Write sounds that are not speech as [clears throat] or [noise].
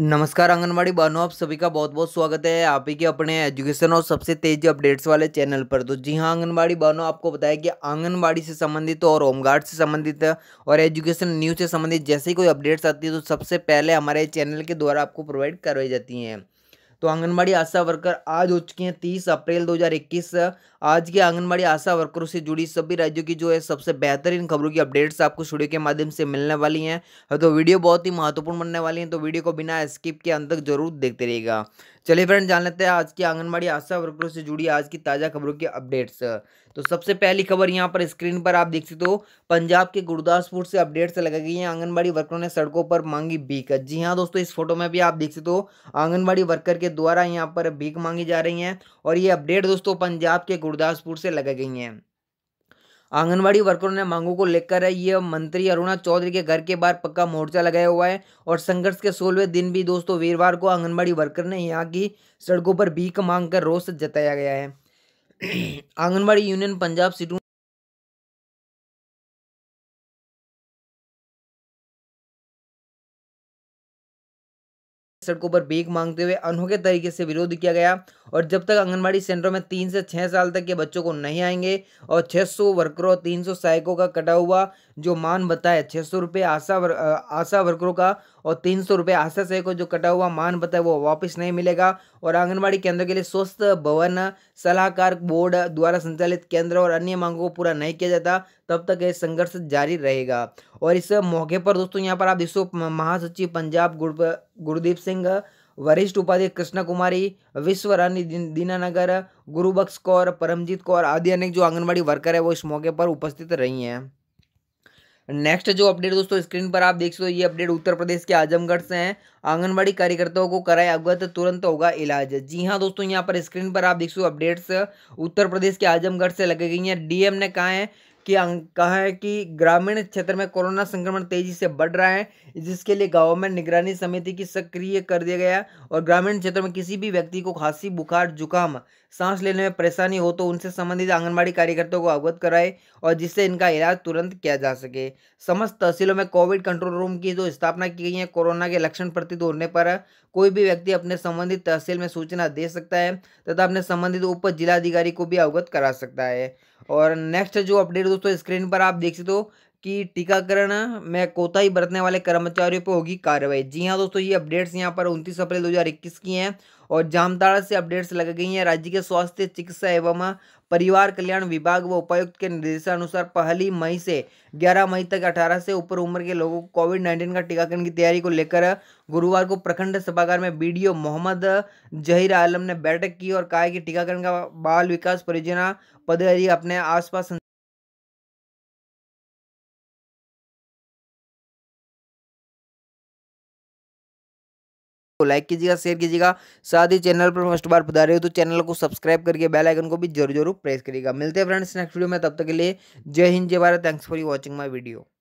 नमस्कार आंगनबाड़ी बहनों आप सभी का बहुत बहुत स्वागत है आप ही के अपने एजुकेशन और सबसे तेज अपडेट्स वाले चैनल पर तो जी हाँ आंगनबाड़ी बहनों आपको बताया कि आंगनबाड़ी से संबंधित और होमगार्ड से संबंधित और एजुकेशन न्यूज से संबंधित जैसे ही कोई अपडेट्स आती है तो सबसे पहले हमारे चैनल के द्वारा आपको प्रोवाइड करवाई जाती हैं तो आंगनबाड़ी आशा वर्कर आज हो चुकी हैं तीस अप्रैल 2021 आज के आंगनबाड़ी आशा वर्करों से जुड़ी सभी राज्यों की जो है सबसे बेहतरीन खबरों की अपडेट्स आपको स्टूडियो के माध्यम से मिलने वाली हैं हाँ, तो वीडियो बहुत ही महत्वपूर्ण बनने वाली है तो वीडियो को बिना स्किप के अंत तक जरूर देखते रहेगा चलिए फ्रेंड जान लेते हैं आज की आंगनबाड़ी आशा वर्करों से जुड़ी आज की ताज़ा खबरों की अपडेट्स तो सबसे पहली खबर यहाँ पर स्क्रीन पर आप देख सकते हो पंजाब के गुरदासपुर से अपडेट्स लगाई गई हैं आंगनबाड़ी वर्करों ने सड़कों पर मांगी भीख जी हाँ दोस्तों इस फोटो में भी आप देख सकते हो आंगनबाड़ी वर्कर के के द्वारा यहाँ पर भीख मांगी जा रही हैं और ये अपडेट दोस्तों पंजाब के गुरदासपुर से लगाई गई हैं आंगनवाड़ी वर्करों ने मांगों को लेकर ये मंत्री अरुणा चौधरी के घर के बाहर पक्का मोर्चा लगाया हुआ है और संघर्ष के सोलहवें दिन भी दोस्तों वीरवार को आंगनबाड़ी वर्कर ने यहाँ की सड़कों पर भीख मांग कर रोष जताया गया है [clears throat] आंगनबाड़ी यूनियन पंजाब सिटू सड़कों पर भीख मांगते हुए अनोखे तरीके से विरोध किया गया और जब तक आंगनबाड़ी सेंटरों में तीन से छः साल तक के बच्चों को नहीं आएंगे और 600 वर्करों और 300 सहायकों का कटा हुआ जो मान बताए छः सौ रुपये आशा वर, आशा वर्करों का और तीन सौ रुपये आशा सहायकों जो कटा हुआ मान बताए वो वापस नहीं मिलेगा और आंगनबाड़ी केंद्र के लिए स्वस्थ भवन सलाहकार बोर्ड द्वारा संचालित केंद्र और अन्य मांगों को पूरा नहीं किया जाता तब तक यह संघर्ष जारी रहेगा और इस मौके पर दोस्तों यहाँ पर आप देखो महासचिव पंजाब गुरदीप सिंह वरिष्ठ उपाध्यक्ष कृष्णा कुमारी विश्व रानी दीनानगर गुरुबख्श कौर परमजीत कौर आदि अनेक जो आंगनबाड़ी वर्कर है वो इस मौके पर उपस्थित रही हैं नेक्स्ट जो अपडेट दोस्तों स्क्रीन पर आप देख सकते हो ये अपडेट उत्तर प्रदेश के आजमगढ़ से हैं आंगनबाड़ी कार्यकर्ताओं को कराए अवगत तुरंत होगा इलाज जी हाँ दोस्तों यहाँ पर स्क्रीन पर आप देख सकते हो अपडेट्स उत्तर प्रदेश के आजमगढ़ से लगे गई हैं डीएम ने कहा है कि कहा है कि ग्रामीण क्षेत्र में कोरोना संक्रमण तेजी से बढ़ रहा है जिसके लिए गवर्नमेंट निगरानी समिति की सक्रिय कर दिया गया और ग्रामीण क्षेत्र में किसी भी व्यक्ति को खांसी बुखार जुकाम सांस लेने में परेशानी हो तो उनसे संबंधित आंगनबाड़ी कार्यकर्ताओं को अवगत कराए और जिससे इनका इलाज तुरंत किया जा सके समस्त तहसीलों में कोविड कंट्रोल रूम की जो स्थापना की गई है कोरोना के लक्षण प्रतीत होने पर कोई भी व्यक्ति अपने संबंधित तहसील में सूचना दे सकता है तथा अपने संबंधित उप जिलाधिकारी को भी अवगत करा सकता है और नेक्स्ट जो अपडेट दोस्तों स्क्रीन पर आप देख सकते हो कि टीकाकरण में कोताही बरतने वाले कर्मचारियों पर होगी कार्रवाई जी हाँ दोस्तों ये अपडेट्स यहाँ पर उनतीस अप्रैल 2021 की हैं और जामताड़ा से अपडेट्स लग गई हैं राज्य के स्वास्थ्य चिकित्सा एवं परिवार कल्याण विभाग व उपायुक्त के निर्देशानुसार पहली मई से 11 मई तक 18 से ऊपर उम्र के लोगों को कोविड 19 का टीकाकरण की तैयारी को लेकर गुरुवार को प्रखंड सभागार में बी मोहम्मद जहीर आलम ने बैठक की और कहा कि टीकाकरण का बाल विकास परियोजना पदाधिकारी अपने आसपास को लाइक कीजिएगा शेयर कीजिएगा साथ ही चैनल पर फर्स्ट बार पधारे हो तो चैनल को सब्सक्राइब करके बेल आइकन को भी जरूर जरूर प्रेस करिएगा मिलते हैं फ्रेंड्स नेक्स्ट वीडियो में तब तक के लिए जय हिंद जय Bharat thanks for watching my video